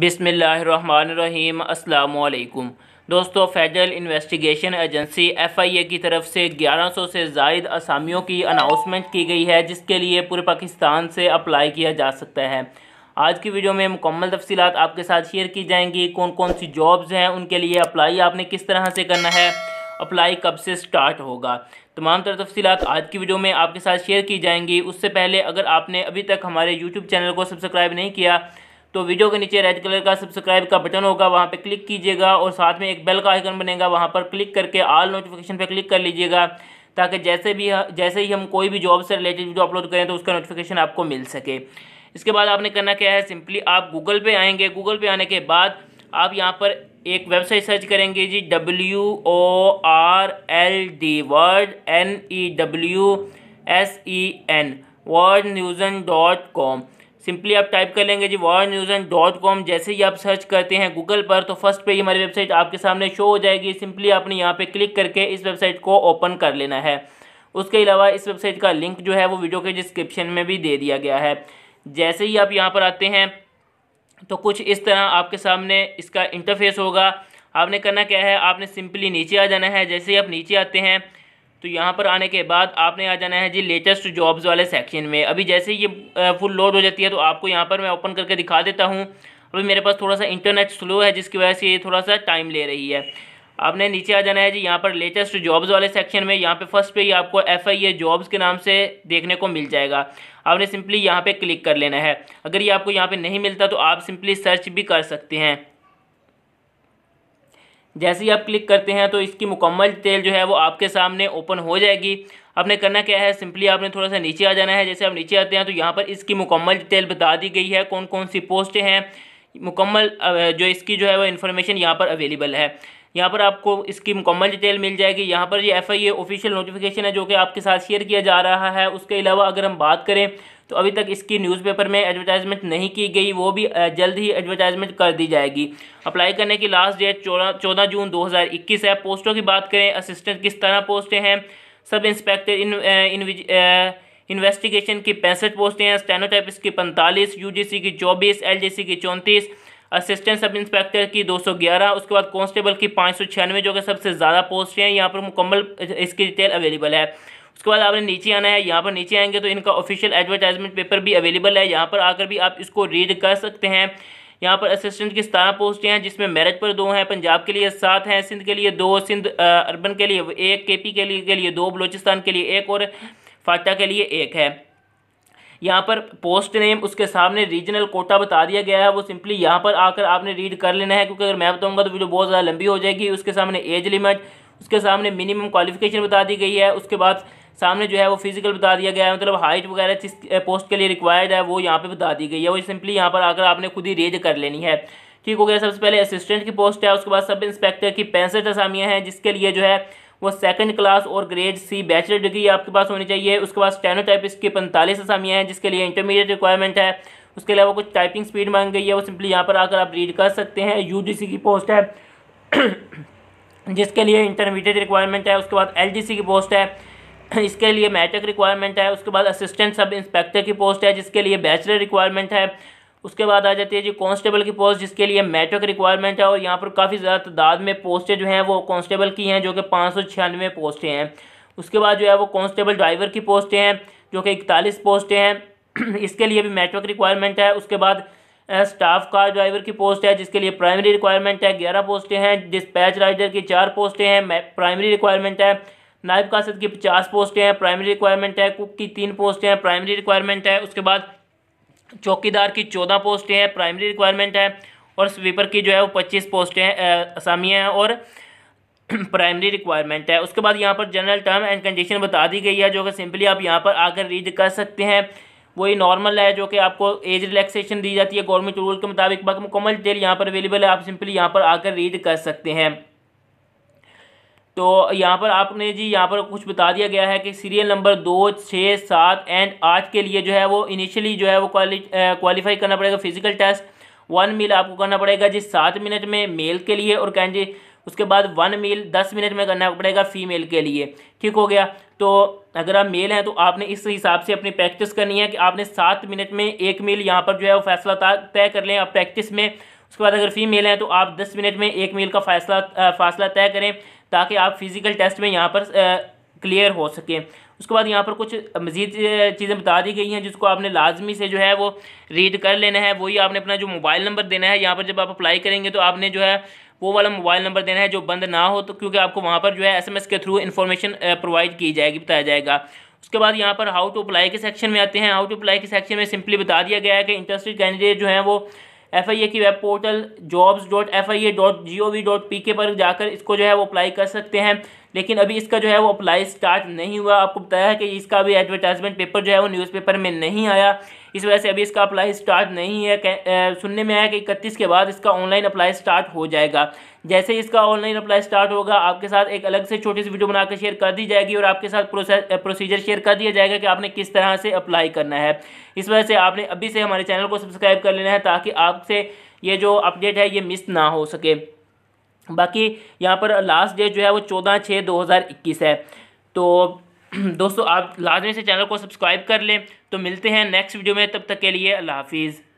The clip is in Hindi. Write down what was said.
बिसमीम अल्लाम दोस्तों Federal Investigation Agency F I A की तरफ से ग्यारह सौ से जायद असामियों की अनाउंसमेंट की गई है जिसके लिए पूरे पाकिस्तान से अप्लाई किया जा सकता है आज की वीडियो में मुकम्मल तफसीत आपके साथ शेयर की जाएंगी कौन कौन सी जॉब्स हैं उनके लिए अप्लाई आपने किस तरह से करना है अप्लाई कब से स्टार्ट होगा तमाम तर तफसीत आज की वीडियो में आपके साथ शेयर की जाएंगी उससे पहले अगर आपने अभी तक हमारे यूट्यूब चैनल को सब्सक्राइब नहीं किया तो वीडियो के नीचे रेड कलर का सब्सक्राइब का बटन होगा वहाँ पर क्लिक कीजिएगा और साथ में एक बेल का आइकन बनेगा वहाँ पर क्लिक करके आल नोटिफिकेशन पर क्लिक कर लीजिएगा ताकि जैसे भी जैसे ही हम कोई भी जॉब से रिलेटेड वीडियो अपलोड करें तो उसका नोटिफिकेशन आपको मिल सके इसके बाद आपने करना क्या है सिंपली आप गूगल पे आएंगे गूगल पे आने के बाद आप यहाँ पर एक वेबसाइट सर्च करेंगे G W O R L D word N E W S E N world न्यूज़न डॉट कॉम सिंपली आप टाइप कर लेंगे G war news and dot com जैसे ही आप सर्च करते हैं गूगल पर तो फर्स्ट पे ही हमारी वेबसाइट आपके सामने शो हो जाएगी सिंपली आपने यहाँ पे क्लिक करके इस वेबसाइट को ओपन कर लेना है उसके अलावा इस वेबसाइट का लिंक जो है वो वीडियो के डिस्क्रिप्शन में भी दे दिया गया है जैसे ही आप यहाँ पर आते हैं तो कुछ इस तरह आपके सामने इसका इंटरफेस होगा आपने करना क्या है आपने सिंपली नीचे आ जाना है जैसे ही आप नीचे आते हैं तो यहाँ पर आने के बाद आपने आ जाना है जी लेटेस्ट जॉब्स वाले सेक्शन में अभी जैसे ये फुल लोड हो जाती है तो आपको यहाँ पर मैं ओपन करके दिखा देता हूँ अभी मेरे पास थोड़ा सा इंटरनेट स्लो है जिसकी वजह से ये थोड़ा सा टाइम ले रही है आपने नीचे आ जाना है जी यहाँ पर लेटेस्ट जॉब्स वाले सेक्शन में यहाँ पे फर्स्ट पे ही आपको एफ आई ए जॉब्स के नाम से देखने को मिल जाएगा आपने सिंपली यहाँ पे क्लिक कर लेना है अगर ये आपको यहाँ पे नहीं मिलता तो आप सिंपली सर्च भी कर सकते हैं जैसे ही आप क्लिक करते हैं तो इसकी मुकम्मल डिटेल जो है वो आपके सामने ओपन हो जाएगी आपने करना क्या है सिंपली आपने थोड़ा सा नीचे आ जाना है जैसे आप नीचे आते हैं तो यहाँ पर इसकी मुकम्मल डिटेल बता दी गई है कौन कौन सी पोस्टें हैं मुकम्मल जो इसकी जो है वो इन्फॉर्मेशन यहाँ पर अवेलेबल है यहाँ पर आपको इसकी मुकम्मल डिटेल मिल जाएगी यहाँ पर ये F I A official notification है जो कि आपके साथ शेयर किया जा रहा है उसके अलावा अगर हम बात करें तो अभी तक इसकी न्यूज़पेपर में एडवर्टाइजमेंट नहीं की गई वो भी जल्द ही एडवर्टाइजमेंट कर दी जाएगी अप्लाई करने की लास्ट डेट चौदह चौदह जून 2021 है पोस्टों की बात करें असिस्टेंट किस तरह पोस्टें हैं सब इंस्पेक्टर इन, इन, इन इन्वेस्टिगेशन की पैंसठ पोस्टें हैं स्टेनोटाइपिस की पैंतालीस सी की चौबीस सी की चौंतीस असिस्टेंट सब इंस्पेक्टर की 211 उसके बाद कांस्टेबल की पाँच जो कि सबसे ज़्यादा पोस्ट हैं यहाँ पर मुकम्मल इसकी डिटेल अवेलेबल है उसके बाद आपने नीचे आना है यहाँ पर नीचे आएंगे तो इनका ऑफिशियल एडवर्टाइजमेंट पेपर भी अवेलेबल है यहाँ पर आकर भी आप इसको रीड कर सकते हैं यहाँ पर असिस्टेंट की सतारह पोस्टें हैं जिसमें मैरिज पर दो हैं पंजाब के लिए सात हैं सिंध के लिए दो सिंध अर्बन के लिए एक के पी के लिए के लिए दो बलोचिस्तान के लिए एक और फाटा के लिए एक है यहाँ पर पोस्ट नेम उसके सामने रीजनल कोटा बता दिया गया है वो सिंपली यहाँ पर आकर आपने रीड कर लेना है क्योंकि अगर मैं बताऊँगा तो वीडियो बहुत ज़्यादा लंबी हो जाएगी उसके सामने एज लिमिट उसके सामने मिनिमम क्वालिफिकेशन बता दी गई है उसके बाद सामने जो है वो फिजिकल बता दिया गया है मतलब हाइट वगैरह जिस पोस्ट के लिए रिक्वायर्ड है वो यहाँ पे बता दी गई है वो सिंपली यहाँ पर आकर आपने खुद ही रेज कर लेनी है ठीक हो गया सबसे पहले असिस्टेंट की पोस्ट है उसके बाद सब इंस्पेक्टर की पैंसठ असामियाँ हैं जिसके लिए जो है वो सेकंड क्लास और ग्रेड सी बैचलर डिग्री आपके पास होनी चाहिए उसके पास टेनोटाइप इसकी पैंतालीस असामियाँ हैं जिसके लिए इंटरमीडिएट रिक्वायरमेंट है उसके अलावा कुछ टाइपिंग स्पीड मांग गई है वो सिंपली यहाँ पर आकर आप रीड कर सकते हैं यू की पोस्ट है जिसके लिए इंटरमीडिएट रिक्वायरमेंट है उसके बाद एल की पोस्ट है इसके लिए मैट्रिक रिक्वायरमेंट है उसके बाद असिस्टेंट सब इंस्पेक्टर की पोस्ट है जिसके लिए बैचलर रिक्वायरमेंट है उसके बाद आ जाती है जी कांस्टेबल की पोस्ट जिसके लिए मैट्रिक रिक्वायरमेंट है और यहाँ पर काफ़ी ज़्यादा तादाद में पोस्टें जो हैं वो कांस्टेबल की हैं जो कि पाँच सौ छियानवे पोस्टें हैं उसके बाद जो है वो कांस्टेबल ड्राइवर की पोस्टें हैं जो कि इकतालीस पोस्टें हैं इसके लिए भी मैट्रिक रिक्वायरमेंट है उसके बाद स्टाफ कार ड्राइवर की पोस्ट है जिसके लिए प्राइमरी रिक्वायरमेंट है ग्यारह पोस्टें हैं डिस्पैच राइडर की चार पोस्टें हैं प्राइमरी रिक्वायरमेंट है नायब कासद की पचास पोस्टें हैं प्राइमरी रिक्वायरमेंट है कुक की तीन पोस्टें हैं प्राइमरी रिक्वायरमेंट है उसके बाद चौकीदार की चौदह पोस्टें हैं प्राइमरी रिक्वायरमेंट है और स्वीपर की जो है वो पच्चीस पोस्टें हैं असामियाँ हैं और प्राइमरी रिक्वायरमेंट है उसके बाद यहाँ पर जनरल टर्म एंड कंडीशन बता दी गई है जो कि सिंपली आप यहाँ पर आकर रीड कर सकते हैं वही नॉर्मल है जो कि आपको एज रिलैक्सेशन दी जाती है गवर्नमेंट रूल के मुताबिक बाकी मुकम्मल डिटेल यहाँ पर अवेलेबल है आप सिंपली यहाँ पर आकर रीड कर सकते हैं तो यहाँ पर आपने जी यहाँ पर कुछ बता दिया गया है कि सीरियल नंबर दो छः सात एंड आठ के लिए जो है वो इनिशियली जो है वो क्वालिफाई करना पड़ेगा फिजिकल टेस्ट वन मील आपको करना पड़ेगा जी सात मिनट में मेल के लिए और जी उसके बाद वन मील दस मिनट में करना पड़ेगा फीमेल के लिए ठीक हो गया तो अगर आप मेल हैं तो आपने इस हिसाब से अपनी प्रैक्टिस करनी है कि आपने सात मिनट में एक मील यहाँ पर जो है वो फैसला तय कर लें आप प्रैक्टिस में उसके बाद अगर फीमेल हैं तो आप दस मिनट में एक मील का फैसला फासला तय करें ताकि आप फिज़िकल टेस्ट में यहाँ पर क्लियर हो सके उसके बाद यहाँ पर कुछ मज़ीद चीज़ें बता दी गई हैं जिसको आपने लाजमी से जो है वो रीड कर लेना है वही आपने अपना जो मोबाइल नंबर देना है यहाँ पर जब आप अप्लाई करेंगे तो आपने जो है वो वाला मोबाइल नंबर देना है जो बंद ना हो तो क्योंकि आपको वहाँ पर जो है एसएमएस के थ्रू इन्फॉर्मेशन प्रोवाइड की जाएगी बताया जाएगा उसके बाद यहाँ पर हाउ टू अप्लाई के सेक्शन में आते हैं हाउ टू अप्लाई के सेक्शन में सिंपली बता दिया गया है कि इंटरेस्टेड कैंडिडेट जो है वो एफ आई ए की web portal jobs dot F I A dot G O V dot P K पर जाकर इसको जो है वो अप्लाई कर सकते हैं लेकिन अभी इसका जो है वो अप्लाई स्टार्ट नहीं हुआ आपको बताया है कि इसका अभी एडवर्टाइजमेंट पेपर जो है वो न्यूज़पेपर में नहीं आया इस वजह से अभी इसका अप्लाई स्टार्ट नहीं है सुनने में आया कि इकतीस के बाद इसका ऑनलाइन अप्लाई स्टार्ट हो जाएगा जैसे इसका ऑनलाइन अप्लाई स्टार्ट होगा आपके साथ एक अलग से छोटी सी वीडियो बनाकर शेयर कर दी जाएगी और आपके साथ प्रोसेस प्रोसीजर शेयर कर दिया जाएगा कि आपने किस तरह से अप्लाई करना है इस वजह से आपने अभी से हमारे चैनल को सब्सक्राइब कर लेना है ताकि आपसे ये जो अपडेट है ये मिस ना हो सके बाकी यहाँ पर लास्ट डेट जो है वो चौदह छः दो हज़ार इक्कीस है तो दोस्तों आप लाजमी से चैनल को सब्सक्राइब कर लें तो मिलते हैं नेक्स्ट वीडियो में तब तक के लिए अल्लाह हाफिज़